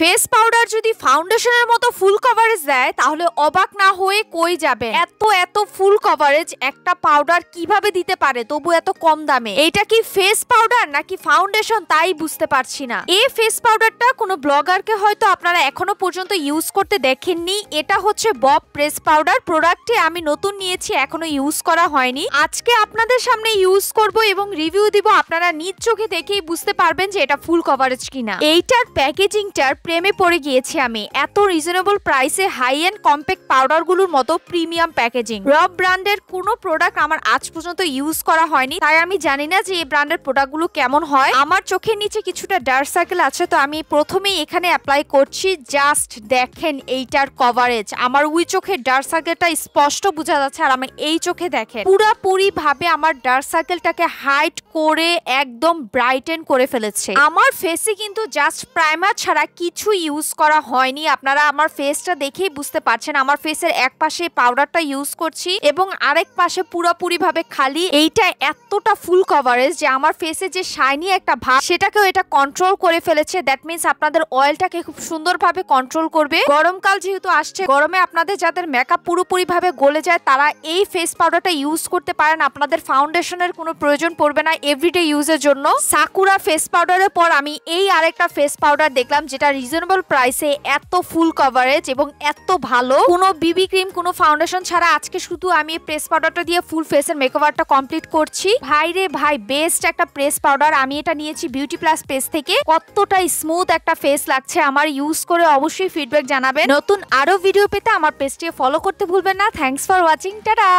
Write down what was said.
face powder যদি ফাউন্ডেশনের মতো ফুল কভারেজ দেয় তাহলে অবাক না হয়ে কই যাবে এত এত ফুল কভারেজ একটা পাউডার কিভাবে দিতে পারে তবু এত কম দামে এটা কি ফেস পাউডার নাকি ফাউন্ডেশন তাই বুঝতে পারছি না এই ফেস পাউডারটা কোনো ব্লগারকে হয়তো আপনারা এখনো পর্যন্ত ইউজ করতে দেখেননি এটা হচ্ছে বব প্রেস পাউডার প্রোডাক্টটি আমি নতুন নিয়েছি এখনো ইউজ করা হয়নি আজকে আপনাদের সামনে ইউজ করব এবং রিভিউ দিব আপনারা নিজ চোখে দেখেই বুঝতে পারবেন যে এটা ফুল কভারেজ কিনা এইটার প্যাকেজিংটার প্রেমে পড়ে গিয়েছি আমি এত রিজনেবল প্রাইসে হাই এন্ড কম্প্যাক্ট পাউডারগুলোর মতো প্রিমিয়াম প্যাকেজিং রব ব্র্যান্ডের কোনো প্রোডাক্ট আমার আজ পর্যন্ত ইউজ করা হয়নি তাই আমি জানি না যে এই ব্র্যান্ডের প্রোডাক্টগুলো কেমন হয় আমার চোখের নিচে কিছুটা ডার্ক সার্কেল আছে তো আমি প্রথমেই এখানে অ্যাপ্লাই করছি জাস্ট দেখেন এইটার কভারেজ আমার ওই চোখের ডার্ক সার্কেলটা স্পষ্ট বোঝা যাচ্ছে আর আমার এই চোখে দেখেন পুরাপুরি ভাবে আমার ডার্ক সার্কেলটাকে হাইট করে একদম ব্রাইটেন করে ফেলেছে আমার ফেসে কিন্তু জাস্ট প্রাইমার ছাড়া কি কিছু ইউজ করা হয়নি আপনারা আমার ফেসটা দেখেই বুঝতে পারছেন আমার ফেসের এক পাশে পাউডারটা ইউজ করছি এবং আরেক পাশে পুরোপুরিভাবে খালি এইটা এতটা ফুল কভারেজ যে আমার ফেসে যে শাইনি একটা ভাব সেটাকেও এটা কন্ট্রোল করে ফেলেছে দ্যাট মিনস আপনাদের অয়েলটাকে খুব সুন্দরভাবে কন্ট্রোল করবে গরমকাল যেহেতু আসছে গরমে আপনাদের যাদের মেকআপ পুরোপুরিভাবে গলে যায় তারা এই ফেস পাউডারটা ইউজ করতে পারেন আপনাদের ফাউন্ডেশনের কোনো প্রয়োজন পড়বে না এভরিডে ইউজের জন্য সাকুরা ফেস পাউডারের পর আমি এই আরেকটা ফেস পাউডার দেখলাম যেটা রিজনেবল প্রাইসে এত ফুল কভারেজ এবং এত ভালো কোনো বিবি ক্রিম কোনো ফাউন্ডেশন ছাড়া আজকে শুধু আমি প্রেস পাউডারটা দিয়ে ফুল ফেসের মেকওভারটা কমপ্লিট করছি ভাই রে ভাই বেস্ট একটা প্রেস পাউডার আমি এটা নিয়েছি বিউটি প্লাস পেজ থেকে কতটা স্মুথ একটা ফেস লাগছে আমার ইউজ করে অবশ্যই ফিডব্যাক জানাবেন নতুন আরো ভিডিও পেতে আমার পেজটিকে ফলো করতে ভুলবেন না থ্যাংকস ফর ওয়াচিং টাটা